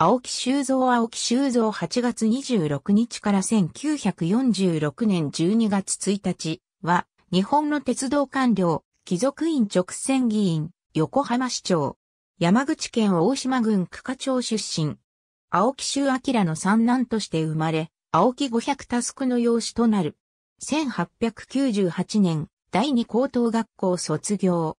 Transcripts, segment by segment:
青木修造青木修造8月26日から1946年12月1日は、日本の鉄道官僚、貴族院直線議員、横浜市長、山口県大島郡区課町出身。青木修明の三男として生まれ、青木五百タスクの養子となる。1898年、第二高等学校卒業。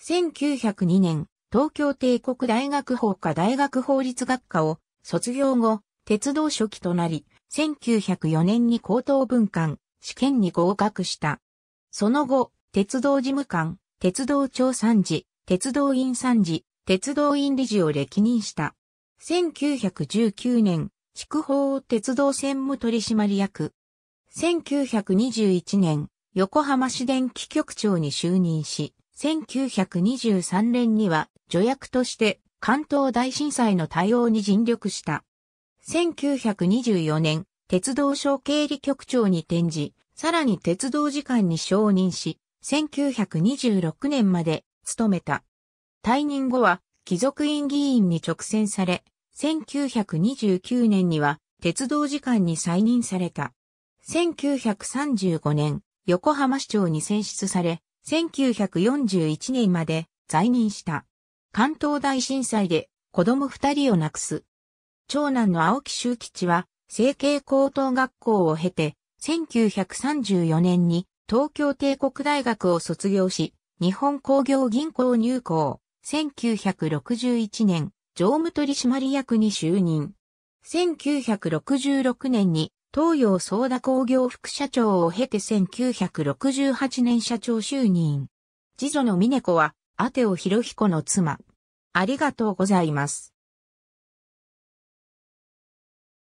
1902年、東京帝国大学法科大学法律学科を卒業後、鉄道初期となり、1904年に高等文官、試験に合格した。その後、鉄道事務官、鉄道長参事、鉄道院参事、鉄道院理事を歴任した。1919年、筑豊鉄道専務取締役。1921年、横浜市電気局長に就任し、1923年には助役として関東大震災の対応に尽力した。1924年、鉄道省経理局長に転じ、さらに鉄道次官に承認し、1926年まで務めた。退任後は貴族院議員に直選され、1929年には鉄道次官に再任された。1935年、横浜市長に選出され、1941年まで在任した。関東大震災で子供二人を亡くす。長男の青木周吉は、成形高等学校を経て、1934年に東京帝国大学を卒業し、日本工業銀行入校、1961年、常務取締役に就任。1966年に東洋ソーダ工業副社長を経て1968年社長就任。次女の峰子は、アテオヒコの妻。ありがとうございます。